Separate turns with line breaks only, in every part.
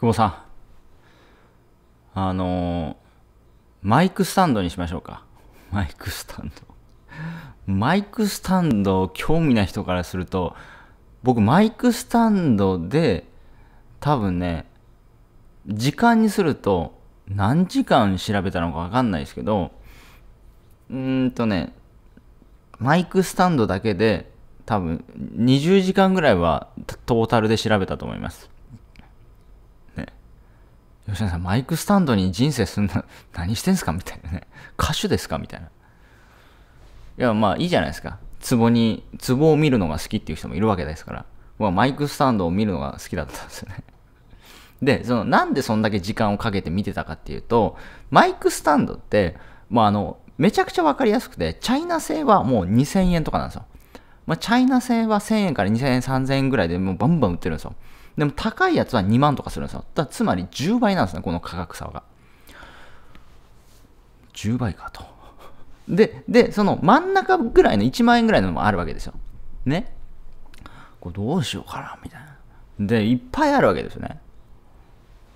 久保さん。あのー、マイクスタンドにしましょうか。マイクスタンド。マイクスタンド、興味ない人からすると、僕、マイクスタンドで、多分ね、時間にすると、何時間調べたのかわかんないですけど、うーんとね、マイクスタンドだけで、多分20時間ぐらいはトータルで調べたと思います。吉田さん、マイクスタンドに人生すんな、何してんすかみたいなね。歌手ですかみたいな。いや、まあいいじゃないですか。壺に、壺を見るのが好きっていう人もいるわけですから。僕はマイクスタンドを見るのが好きだったんですよね。で、その、なんでそんだけ時間をかけて見てたかっていうと、マイクスタンドって、まああの、めちゃくちゃわかりやすくて、チャイナ製はもう2000円とかなんですよ。まあ、チャイナ製は1000円から2000円、3000円ぐらいでもうバンバン売ってるんですよ。でも高いやつは2万とかするんですよ。だつまり10倍なんですね、この価格差が。10倍かと。で、で、その真ん中ぐらいの1万円ぐらいのもあるわけですよ。ね。これどうしようかな、みたいな。で、いっぱいあるわけですよね。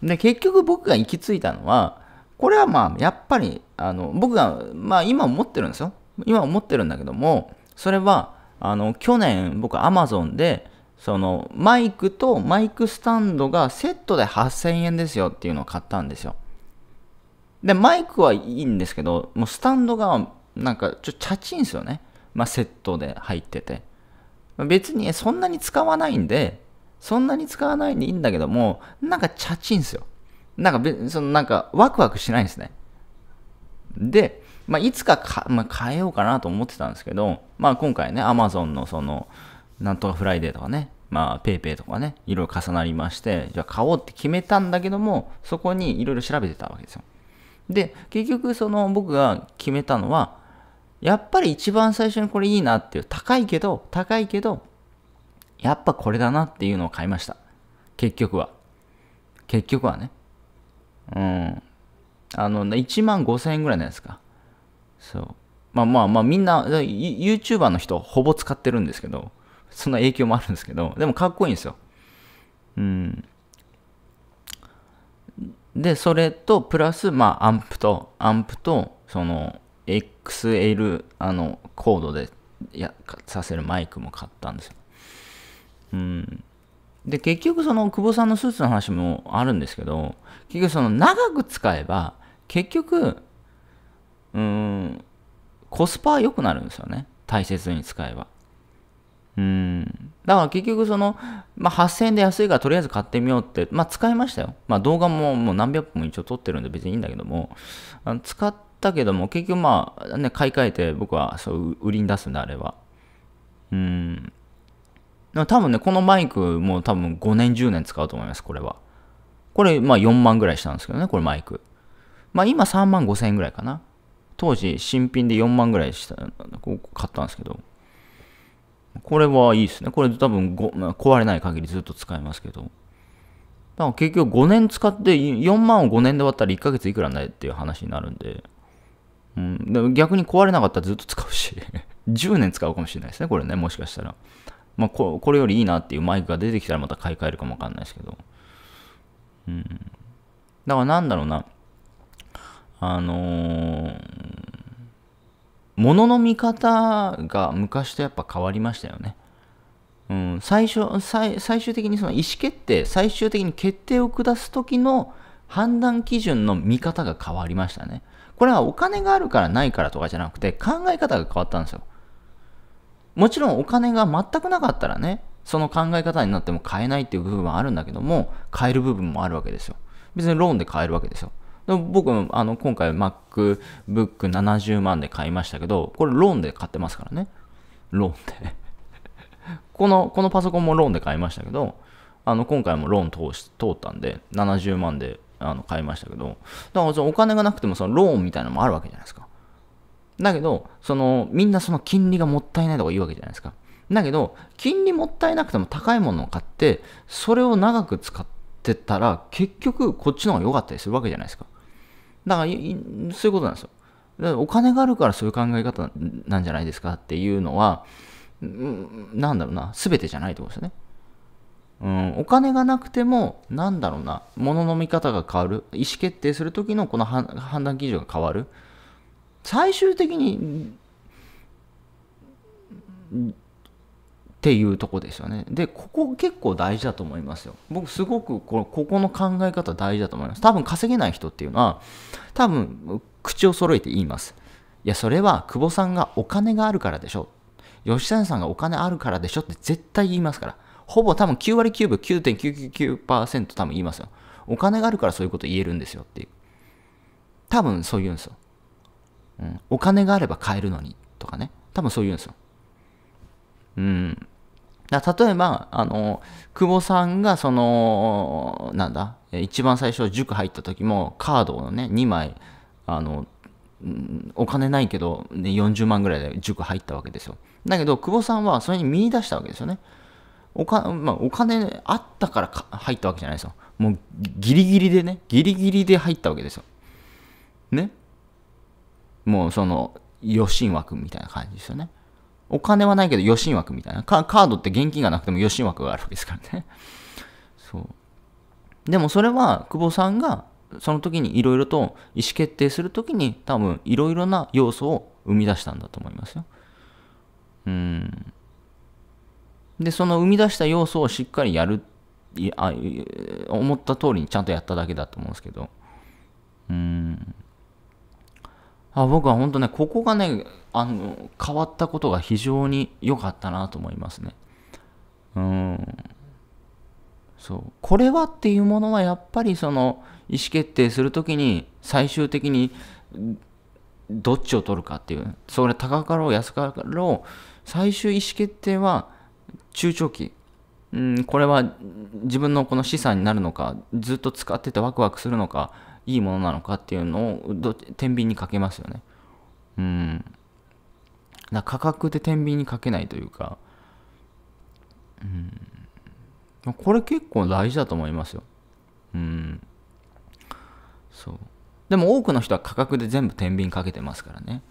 で、結局僕が行き着いたのは、これはまあ、やっぱり、あの、僕が、まあ今思ってるんですよ。今思ってるんだけども、それは、あの、去年僕 Amazon で、そのマイクとマイクスタンドがセットで8000円ですよっていうのを買ったんですよ。で、マイクはいいんですけど、もうスタンドがなんかちょっとチャチいんですよね。まあセットで入ってて。別にそんなに使わないんで、そんなに使わないんでいいんだけども、なんかチャチいんですよ。なんか、そのなんかワクワクしないんですね。で、まあ、いつかか、まあ、変えようかなと思ってたんですけど、まあ、今回ね、アマゾンのその、なんとかフライデーとかね、まあ、ペイペイとかね、いろいろ重なりまして、じゃあ買おうって決めたんだけども、そこにいろいろ調べてたわけですよ。で、結局、その僕が決めたのは、やっぱり一番最初にこれいいなっていう、高いけど、高いけど、やっぱこれだなっていうのを買いました。結局は。結局はね。うん。あの、1万5千円ぐらいじゃないですか。そう。まあまあまあ、みんな、YouTuber の人、ほぼ使ってるんですけど、そんな影響もあるんですけど、でもかっこいいんですよ。うん。で、それと、プラス、まあ、アンプと、アンプと、その、XL、あの、コードでやさせるマイクも買ったんですよ。うん。で、結局、その、久保さんのスーツの話もあるんですけど、結局、その、長く使えば、結局、うん、コスパは良くなるんですよね。大切に使えば。うん。だから結局その、まあ、8000円で安いからとりあえず買ってみようって、まあ、使いましたよ。まあ、動画ももう何百本も一応撮ってるんで別にいいんだけども、あの使ったけども結局まあ、ね、買い替えて僕はそう売りに出すんであれは。うん。多分ね、このマイクも多分5年、10年使うと思います、これは。これ、まあ4万ぐらいしたんですけどね、これマイク。まあ今3万5千円ぐらいかな。当時新品で4万ぐらいした、こ買ったんですけど。これはいいですね。これ多分壊れない限りずっと使えますけど。だから結局5年使って4万を5年で割ったら1ヶ月いくらないっていう話になるんで。うん、でも逆に壊れなかったらずっと使うし10 年使うかもしれないですね、これね、もしかしたら。まあ、これよりいいなっていうマイクが出てきたらまた買い替えるかもわかんないですけど。うん。だからなんだろうな。あのー、ものの見方が昔とやっぱ変わりましたよね。うん、最初最終的にその意思決定最終的に決定を下す時の判断基準の見方が変わりましたねこれはお金があるからないからとかじゃなくて考え方が変わったんですよもちろんお金が全くなかったらねその考え方になっても買えないっていう部分はあるんだけども買える部分もあるわけですよ別にローンで買えるわけですよ僕もあの今回 MacBook 70万で買いましたけど、これローンで買ってますからね。ローンで この、このパソコンもローンで買いましたけど、あの今回もローン通し通ったんで、70万であの買いましたけど、だからお金がなくてもそのローンみたいなのもあるわけじゃないですか。だけど、そのみんなその金利がもったいないとか言うわけじゃないですか。だけど、金利もったいなくても高いものを買って、それを長く使ってたら、結局こっちの方が良かったりするわけじゃないですか。だからそういうことなんですよ。お金があるからそういう考え方なんじゃないですかっていうのは、なんだろうな、全てじゃないってことですよね。うん、お金がなくても、なんだろうな、物の見方が変わる、意思決定するときのこの判断基準が変わる。最終的に、っていうとこですよね。で、ここ結構大事だと思いますよ。僕すごくこのここの考え方大事だと思います。多分稼げない人っていうのは、多分口を揃えて言います。いや、それは久保さんがお金があるからでしょ。吉谷さんがお金あるからでしょって絶対言いますから。ほぼ多分9割9分9.999%多分言いますよ。お金があるからそういうこと言えるんですよっていう。多分そう言うんですよ。うん。お金があれば買えるのにとかね。多分そう言うんですよ。うん。だ例えば、あの、久保さんが、その、なんだ、一番最初、塾入った時も、カードをね、2枚、あの、お金ないけど、ね、40万ぐらいで塾入ったわけですよ。だけど、久保さんはそれに見出したわけですよね。おかまあ、お金あったから入ったわけじゃないですよ。もうギリギリでね、ギリギリで入ったわけですよ。ね。もうその、余震枠みたいな感じですよね。お金はないけど余震枠みたいな。カードって現金がなくても余震枠があるわけですからね。そう。でもそれは久保さんがその時にいろいろと意思決定する時に多分いろいろな要素を生み出したんだと思いますよ。うん。で、その生み出した要素をしっかりやる、いあ思った通りにちゃんとやっただけだと思うんですけど。うん。あ僕は本当ね、ここがね、あの、変わったことが非常に良かったなと思いますね。うん。そう。これはっていうものはやっぱりその、意思決定するときに、最終的に、どっちを取るかっていう、それ高かろう安かろう、最終意思決定は中長期。うん、これは自分のこの資産になるのか、ずっと使っててワクワクするのか、いいものなのかっていうのをど天秤にかけますよね。うん。だ価格で天秤にかけないというか、うん。これ結構大事だと思いますよ。うん。そう。でも多くの人は価格で全部天秤かけてますからね。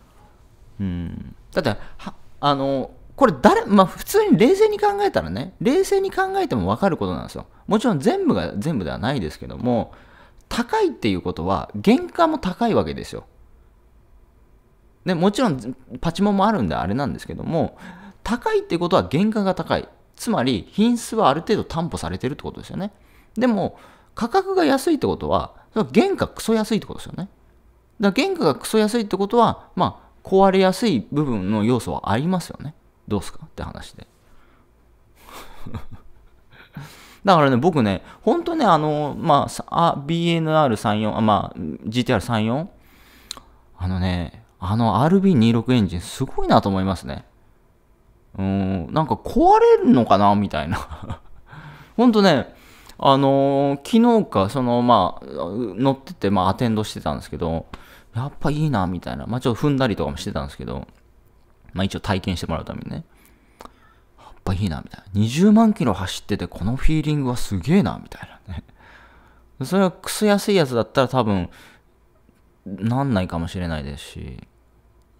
うん。だって、は、あの、これ誰、まあ普通に冷静に考えたらね、冷静に考えても分かることなんですよ。もちろん全部が全部ではないですけども、高いっていうことは、原価も高いわけですよ。ね、もちろん、パチモンもあるんであれなんですけども、高いってことは原価が高い。つまり、品質はある程度担保されてるってことですよね。でも、価格が安いってことは、原価クソ安いってことですよね。だから原価がクソ安いってことは、まあ、壊れやすい部分の要素はありますよね。どうすかって話で。だからね、僕ね、本当ね、あの、まあ、BNR34、まあ、GTR34? あのね、あの RB26 エンジンすごいなと思いますね。うん、なんか壊れるのかなみたいな。ほんとね、あのー、昨日か、その、まあ、乗ってて、まあ、アテンドしてたんですけど、やっぱいいな、みたいな。まあ、ちょっと踏んだりとかもしてたんですけど、まあ、一応体験してもらうためにね。いいな、みたいな。20万キロ走ってて、このフィーリングはすげえな、みたいなね。それはくす安いやつだったら多分、なんないかもしれないですし、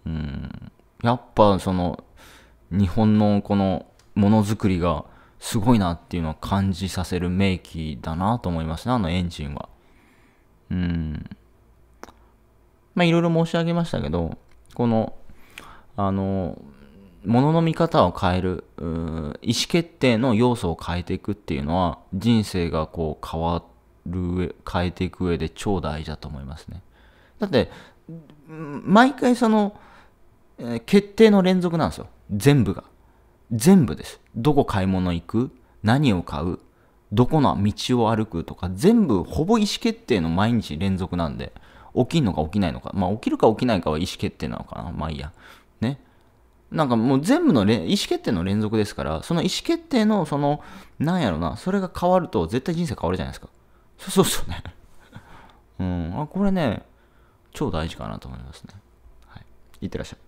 うん。やっぱその、日本のこのものづくりがすごいなっていうのを感じさせる名機だなと思いますね、あのエンジンは。うん。まあいろいろ申し上げましたけど、この、あの、物の見方を変える、意思決定の要素を変えていくっていうのは、人生がこう変わる上、変えていく上で超大事だと思いますね。だって、毎回その、え決定の連続なんですよ。全部が。全部です。どこ買い物行く何を買うどこの道を歩くとか、全部ほぼ意思決定の毎日連続なんで、起きんのか起きないのか。まあ起きるか起きないかは意思決定なのかな。まあいいや。ね。なんかもう全部の意思決定の連続ですから、その意思決定の、その、なんやろな、それが変わると絶対人生変わるじゃないですか。そうそうそうね。うん、あ、これね、超大事かなと思いますね。はい。いってらっしゃい。